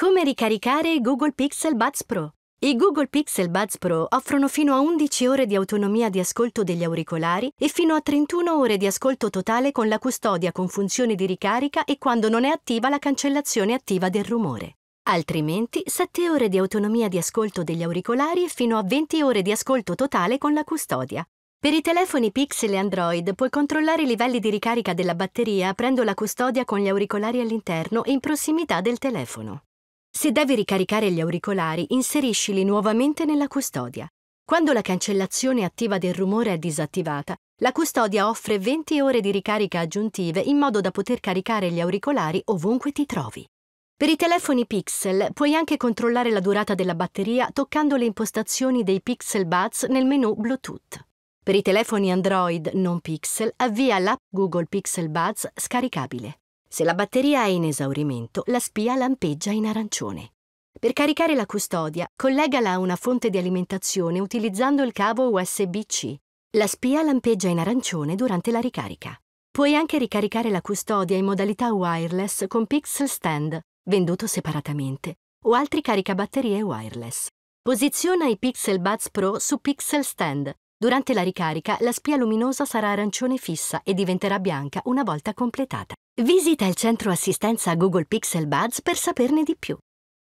Come ricaricare Google Pixel Buds Pro? I Google Pixel Buds Pro offrono fino a 11 ore di autonomia di ascolto degli auricolari e fino a 31 ore di ascolto totale con la custodia con funzione di ricarica e quando non è attiva la cancellazione attiva del rumore. Altrimenti 7 ore di autonomia di ascolto degli auricolari e fino a 20 ore di ascolto totale con la custodia. Per i telefoni Pixel e Android puoi controllare i livelli di ricarica della batteria aprendo la custodia con gli auricolari all'interno e in prossimità del telefono. Se devi ricaricare gli auricolari, inseriscili nuovamente nella custodia. Quando la cancellazione attiva del rumore è disattivata, la custodia offre 20 ore di ricarica aggiuntive in modo da poter caricare gli auricolari ovunque ti trovi. Per i telefoni Pixel puoi anche controllare la durata della batteria toccando le impostazioni dei Pixel Buds nel menu Bluetooth. Per i telefoni Android non Pixel avvia l'app Google Pixel Buds scaricabile. Se la batteria è in esaurimento, la spia lampeggia in arancione. Per caricare la custodia, collegala a una fonte di alimentazione utilizzando il cavo USB-C. La spia lampeggia in arancione durante la ricarica. Puoi anche ricaricare la custodia in modalità wireless con Pixel Stand, venduto separatamente, o altri caricabatterie wireless. Posiziona i Pixel Buds Pro su Pixel Stand. Durante la ricarica la spia luminosa sarà arancione fissa e diventerà bianca una volta completata. Visita il centro assistenza Google Pixel Buds per saperne di più.